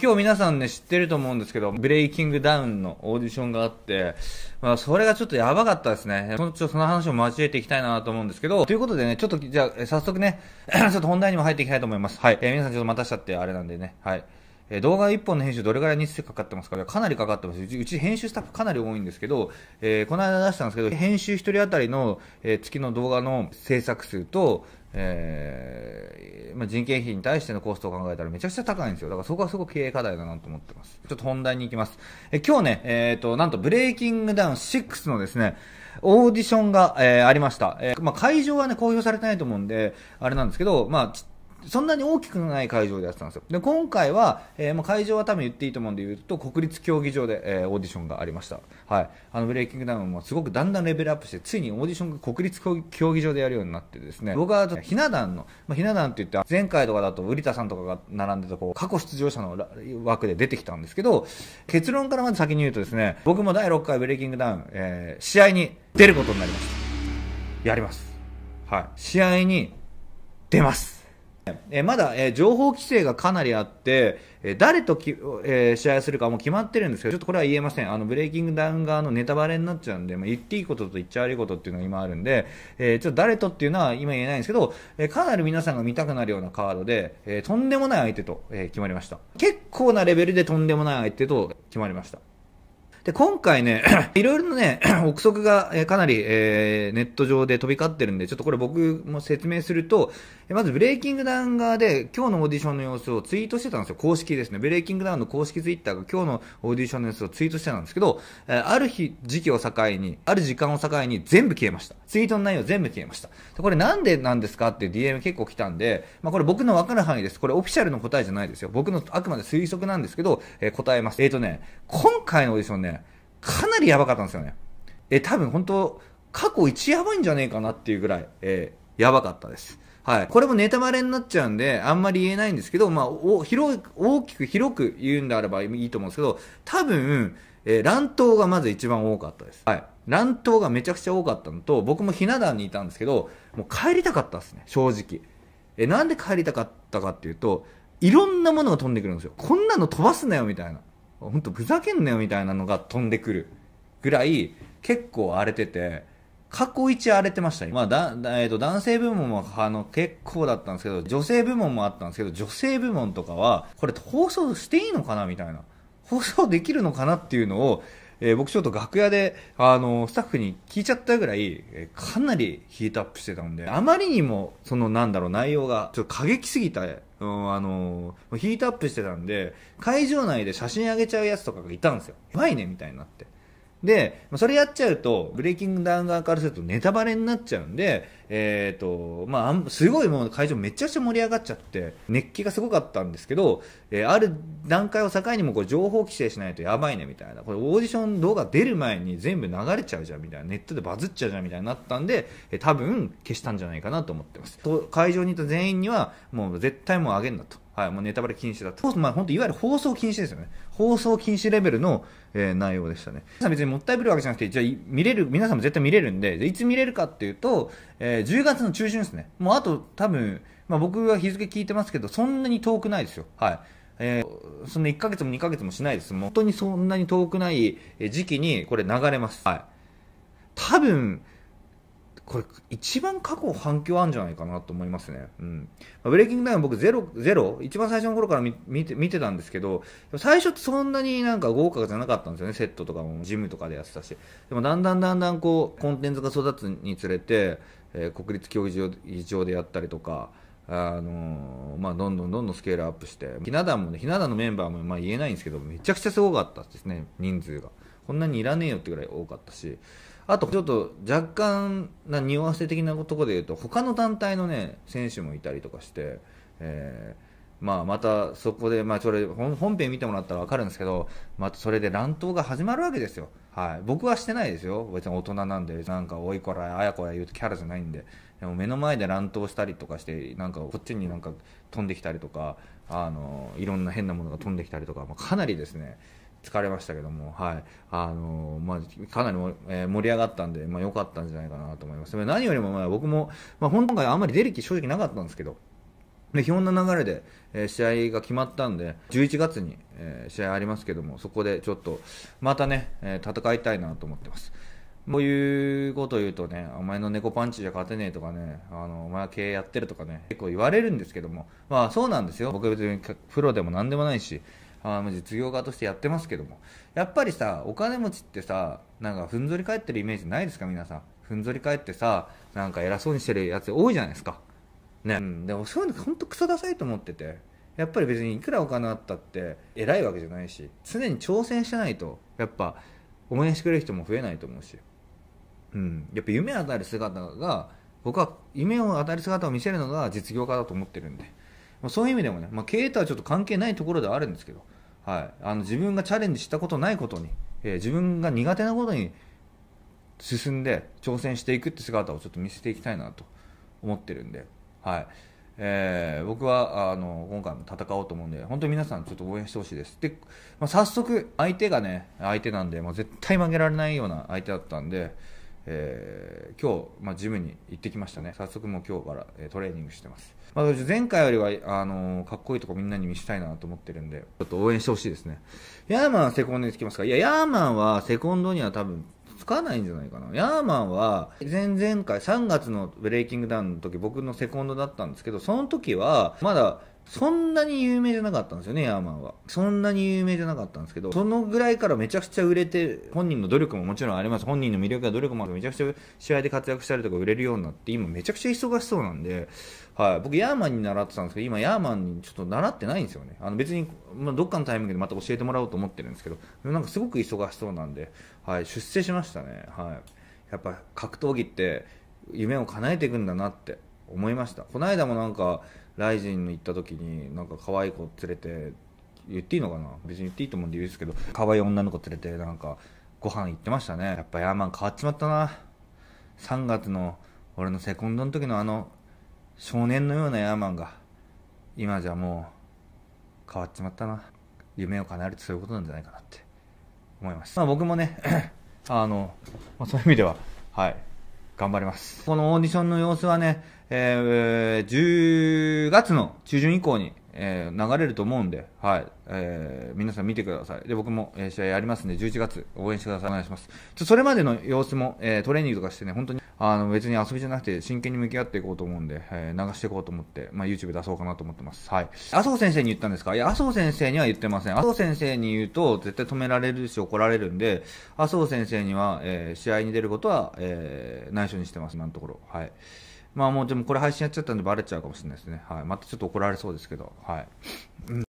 今日皆さんね、知ってると思うんですけど、ブレイキングダウンのオーディションがあって、まあ、それがちょっとやばかったですね。そのちょその話を交えていきたいなと思うんですけど、ということでね、ちょっと、じゃあ、早速ね、ちょっと本題にも入っていきたいと思います。はい。えー、皆さんちょっと待たしちゃってあれなんでね、はい。え動画1本の編集どれぐらい日数かかってますかかなりかかってますうち。うち編集スタッフかなり多いんですけど、えー、この間出したんですけど、編集1人当たりの、えー、月の動画の制作数と、えーまあ、人件費に対してのコストを考えたらめちゃくちゃ高いんですよ。だからそこはすごく経営課題だなと思ってます。ちょっと本題に行きます。え今日ね、えっ、ー、と、なんとブレイキングダウン6のですね、オーディションが、えー、ありました。えー、まあ、会場はね、公表されてないと思うんで、あれなんですけど、まあ、ちそんなに大きくない会場でやってたんですよ。で、今回は、えー、会場は多分言っていいと思うんで言うと、国立競技場で、えー、オーディションがありました。はい。あの、ブレイキングダウンもすごくだんだんレベルアップして、ついにオーディションが国立競技場でやるようになってですね、僕はひな壇の、まあ、ひな壇って言って、前回とかだと、瓜田さんとかが並んでた、こう、過去出場者の枠で出てきたんですけど、結論からまず先に言うとですね、僕も第6回ブレイキングダウン、えー、試合に出ることになりました。やります。はい。試合に出ます。えまだ、え情報規制がかなりあって、え誰とき、え試合するかもう決まってるんですけど、ちょっとこれは言えません、あのブレイキングダウン側のネタバレになっちゃうんで、まあ、言っていいことと言っちゃ悪いことっていうのが今あるんで、えちょっと誰とっていうのは今言えないんですけど、えかなり皆さんが見たくなるようなカードで、えとんでもない相手と、え決まりました。結構なレベルでとんでもない相手と決まりました。で、今回ね、いろいろね、憶測がかなり、えー、ネット上で飛び交ってるんで、ちょっとこれ僕も説明すると、まずブレイキングダウン側で今日のオーディションの様子をツイートしてたんですよ。公式ですね。ブレイキングダウンの公式ツイッターが今日のオーディションの様子をツイートしてたんですけど、ある日、時期を境に、ある時間を境に全部消えました。ツイートの内容全部消えました。これなんでなんですかっていう DM 結構来たんで、まあ、これ僕のわかる範囲です。これオフィシャルの答えじゃないですよ。僕のあくまで推測なんですけど、えー、答えます。えっ、ー、とね、今回のオーディションね、かなりやばかったんですよね。え、多分本当過去一やばいんじゃねえかなっていうぐらい、えー、やばかったです。はい。これもネタバレになっちゃうんで、あんまり言えないんですけど、まあ、お広大きく広く言うんであればいいと思うんですけど、多分、えー、乱闘がまず一番多かったです。はい。乱闘がめちゃくちゃ多かったのと、僕もひな壇にいたんですけど、もう帰りたかったですね、正直。え、なんで帰りたかったかっていうと、いろんなものが飛んでくるんですよ。こんなの飛ばすなよ、みたいな。本当ふざけんなよみたいなのが飛んでくるぐらい結構荒れてて、過去一荒れてましたね。まあ、だ、えっ、ー、と、男性部門も、あの、結構だったんですけど、女性部門もあったんですけど、女性部門とかは、これ放送していいのかなみたいな。放送できるのかなっていうのを、えー、僕ちょっと楽屋で、あの、スタッフに聞いちゃったぐらい、えー、かなりヒートアップしてたんで、あまりにも、そのなんだろう、内容が、ちょっと過激すぎた、うん、あのー、ヒートアップしてたんで、会場内で写真上げちゃうやつとかがいたんですよ。やばいね、みたいになって。で、それやっちゃうと、ブレイキングダウン側からするとネタバレになっちゃうんで、えっ、ー、と、まあ、すごいもう会場めちゃくちゃ盛り上がっちゃって、熱気がすごかったんですけど、えー、ある段階を境にもこれ情報規制しないとやばいねみたいな、これオーディション動画出る前に全部流れちゃうじゃんみたいな、ネットでバズっちゃうじゃんみたいになったんで、えー、多分消したんじゃないかなと思ってます。と会場にいた全員には、もう絶対もうあげんなと。はい、もうネタバレ禁止だと。まあ、本当いわゆる放送禁止ですよね。放送禁止レベルの、えー、内容でしたね。皆さん別にもったいぶるわけじゃなくて、じゃ見れる、皆さんも絶対見れるんで、じゃいつ見れるかっていうと、えー、10月の中旬ですね。もうあと多分、まあ僕は日付聞いてますけど、そんなに遠くないですよ。はい。えー、そんな1ヶ月も2ヶ月もしないです。もう本当にそんなに遠くない時期にこれ流れます。はい。多分、これ一番過去反響あるんじゃないかなと思いますね。うん。ブレイキングダウン僕ゼロ、ゼロ、一番最初の頃から見て見てたんですけど、最初ってそんなになんか豪華じゃなかったんですよね。セットとかもジムとかでやってたし。でもだんだんだんだんこう、コンテンツが育つにつれて、えー、国立競技場でやったりとか、あのー、まあ、どんどんどんどんスケールアップして、ひな壇もね、ひな壇のメンバーもまあ言えないんですけど、めちゃくちゃすごかったですね、人数が。こんなにいらねえよってぐらい多かったし、あとちょっと若干な匂わせ的なところで言うと、他の団体のね、選手もいたりとかして、えーまあ、またそこで、まあ、それ本編見てもらったら分かるんですけど、またそれで乱闘が始まるわけですよ、はい、僕はしてないですよ、別に大人なんで、なんかおいこら、あやこら言うキャラじゃないんで、でも目の前で乱闘したりとかして、なんかこっちになんか飛んできたりとか、あのいろんな変なものが飛んできたりとか、まあ、かなりですね、疲れましたけども、はいあのまあ、かなり盛り上がったんで、まあ、良かったんじゃないかなと思います。何よりも、まあ、僕も、まあ、本当あんまり出る気正直なかったんですけど、で基本の流れで、え試合が決まったんで、11月に、え試合ありますけども、そこでちょっと、またね、戦いたいなと思ってます。こういうことを言うとね、お前の猫パンチじゃ勝てねえとかね、あの、お前は経営やってるとかね、結構言われるんですけども、まあそうなんですよ。僕別にプロでも何でもないし、あ実業家としてやってますけどもやっぱりさお金持ちってさなんかふんぞり返ってるイメージないですか皆さんふんぞり返ってさなんか偉そうにしてるやつ多いじゃないですかね、うん、でもそういうの本当クソダサいと思っててやっぱり別にいくらお金あったって偉いわけじゃないし常に挑戦してないとやっぱ応援してくれる人も増えないと思うし、うん、やっぱ夢を与える姿が僕は夢を与える姿を見せるのが実業家だと思ってるんで、まそういう意味でもね、まあ、経営とはちょっと関係ないところではあるんですけどはい、あの自分がチャレンジしたことないことに、えー、自分が苦手なことに進んで挑戦していくって姿をちょっと見せていきたいなと思ってるんで、はいえー、僕はあの今回も戦おうと思うんで本当に皆さんちょっと応援してほしいですで、まあ、早速相手がね相手なんで、まあ、絶対負けられないような相手だったんでえー、今日、まあ、ジムに行ってきましたね。早速もう今日から、えトレーニングしてます。まあ、前回よりは、あのー、かっこいいとこみんなに見せたいなと思ってるんで、ちょっと応援してほしいですね。ヤーマンはセコンドにつきますかいや、ヤーマンはセコンドには多分、つかないんじゃないかな。ヤーマンは、前々回、3月のブレイキングダウンの時、僕のセコンドだったんですけど、その時は、まだ、そんなに有名じゃなかったんですよね、ヤーマンは。そんなに有名じゃなかったんですけど、そのぐらいからめちゃくちゃ売れて、本人の努力ももちろんあります。本人の魅力や努力もあって、めちゃくちゃ試合で活躍したりとか売れるようになって、今めちゃくちゃ忙しそうなんで、はい。僕、ヤーマンに習ってたんですけど、今、ヤーマンにちょっと習ってないんですよね。あの別に、まあ、どっかのタイミングでまた教えてもらおうと思ってるんですけど、なんかすごく忙しそうなんで、はい。出世しましたね。はい。やっぱ格闘技って夢を叶えていくんだなって思いました。この間もなんか、ライジンに行った時になんか可愛い子連れて言っていいのかな別に言っていいと思うんで言うんですけど可愛い女の子連れてなんかご飯行ってましたねやっぱヤーマン変わっちまったな3月の俺のセコンドの時のあの少年のようなヤーマンが今じゃもう変わっちまったな夢を叶えるってそういうことなんじゃないかなって思いますまあ僕もね あの、まあ、そういう意味でははい頑張ります。このオーディションの様子はね、えー、10月の中旬以降に、えー、流れると思うんで、はい、えー、皆さん見てください。で、僕も、えー、試合やりますんで、11月応援してください。お願いします。ちょ、それまでの様子も、えー、トレーニングとかしてね、本当にあの別に遊びじゃなくて真剣に向き合っていこうと思うんで、えー、流していこうと思って、まあ、YouTube 出そうかなと思ってます。はい。麻生先生に言ったんですかいや、麻生先生には言ってません。麻生先生に言うと絶対止められるし怒られるんで、麻生先生には、えー、試合に出ることは、えー、内緒にしてます、今のところ。はい。まあもうでもこれ配信やっちゃったんでバレちゃうかもしれないですね。はい。またちょっと怒られそうですけど、はい。うん